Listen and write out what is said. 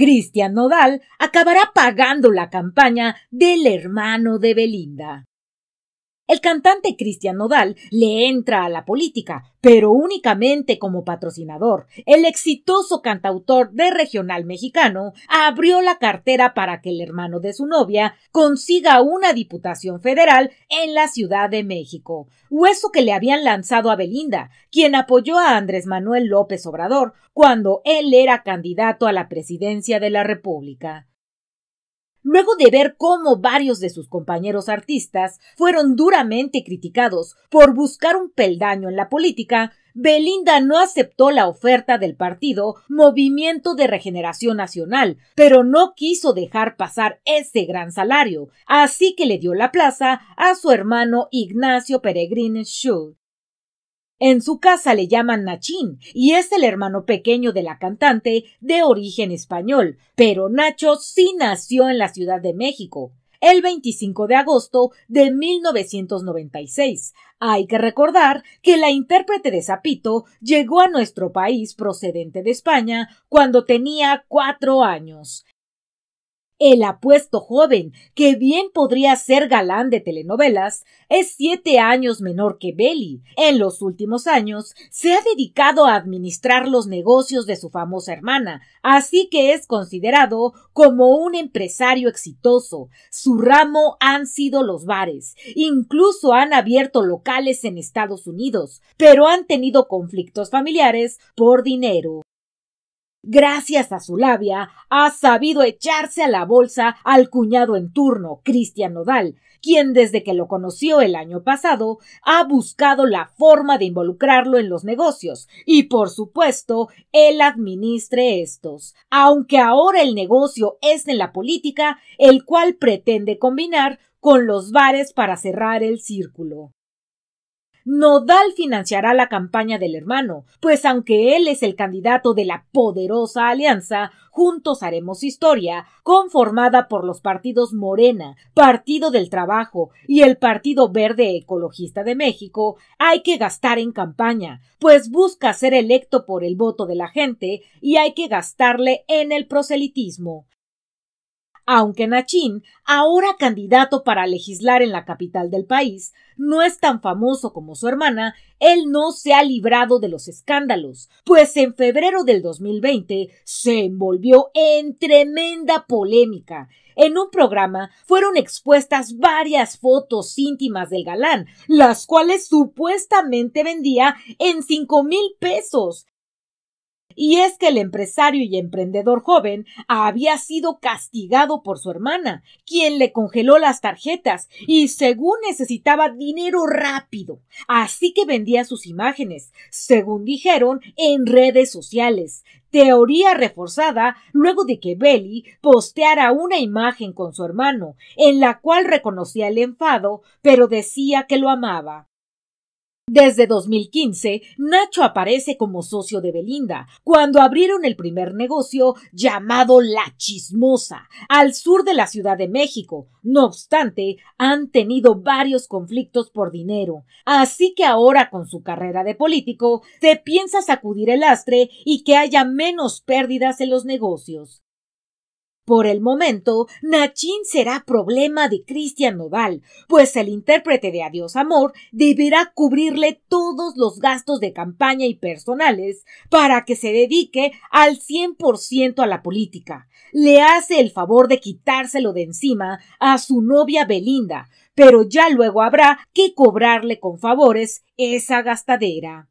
Cristian Nodal acabará pagando la campaña del hermano de Belinda. El cantante Cristian Nodal le entra a la política, pero únicamente como patrocinador. El exitoso cantautor de regional mexicano abrió la cartera para que el hermano de su novia consiga una diputación federal en la Ciudad de México, hueso que le habían lanzado a Belinda, quien apoyó a Andrés Manuel López Obrador cuando él era candidato a la presidencia de la República luego de ver cómo varios de sus compañeros artistas fueron duramente criticados por buscar un peldaño en la política, Belinda no aceptó la oferta del partido Movimiento de Regeneración Nacional, pero no quiso dejar pasar ese gran salario, así que le dio la plaza a su hermano Ignacio Peregrine Schultz. En su casa le llaman Nachín y es el hermano pequeño de la cantante de origen español, pero Nacho sí nació en la Ciudad de México el 25 de agosto de 1996. Hay que recordar que la intérprete de Zapito llegó a nuestro país procedente de España cuando tenía cuatro años. El apuesto joven, que bien podría ser galán de telenovelas, es siete años menor que Belly. En los últimos años se ha dedicado a administrar los negocios de su famosa hermana, así que es considerado como un empresario exitoso. Su ramo han sido los bares, incluso han abierto locales en Estados Unidos, pero han tenido conflictos familiares por dinero. Gracias a su labia, ha sabido echarse a la bolsa al cuñado en turno, Cristian Nodal, quien desde que lo conoció el año pasado ha buscado la forma de involucrarlo en los negocios y por supuesto él administre estos, aunque ahora el negocio es en la política, el cual pretende combinar con los bares para cerrar el círculo. Nodal financiará la campaña del hermano, pues aunque él es el candidato de la poderosa alianza, Juntos Haremos Historia, conformada por los partidos Morena, Partido del Trabajo y el Partido Verde Ecologista de México, hay que gastar en campaña, pues busca ser electo por el voto de la gente y hay que gastarle en el proselitismo aunque Nachín, ahora candidato para legislar en la capital del país, no es tan famoso como su hermana, él no se ha librado de los escándalos, pues en febrero del 2020 se envolvió en tremenda polémica. En un programa fueron expuestas varias fotos íntimas del galán, las cuales supuestamente vendía en cinco mil pesos y es que el empresario y emprendedor joven había sido castigado por su hermana, quien le congeló las tarjetas y según necesitaba dinero rápido, así que vendía sus imágenes, según dijeron, en redes sociales. Teoría reforzada luego de que Belly posteara una imagen con su hermano, en la cual reconocía el enfado, pero decía que lo amaba. Desde 2015, Nacho aparece como socio de Belinda, cuando abrieron el primer negocio llamado La Chismosa, al sur de la Ciudad de México. No obstante, han tenido varios conflictos por dinero, así que ahora con su carrera de político, se piensa sacudir el lastre y que haya menos pérdidas en los negocios. Por el momento, Nachin será problema de Cristian Noval, pues el intérprete de Adiós Amor deberá cubrirle todos los gastos de campaña y personales para que se dedique al 100% a la política. Le hace el favor de quitárselo de encima a su novia Belinda, pero ya luego habrá que cobrarle con favores esa gastadera.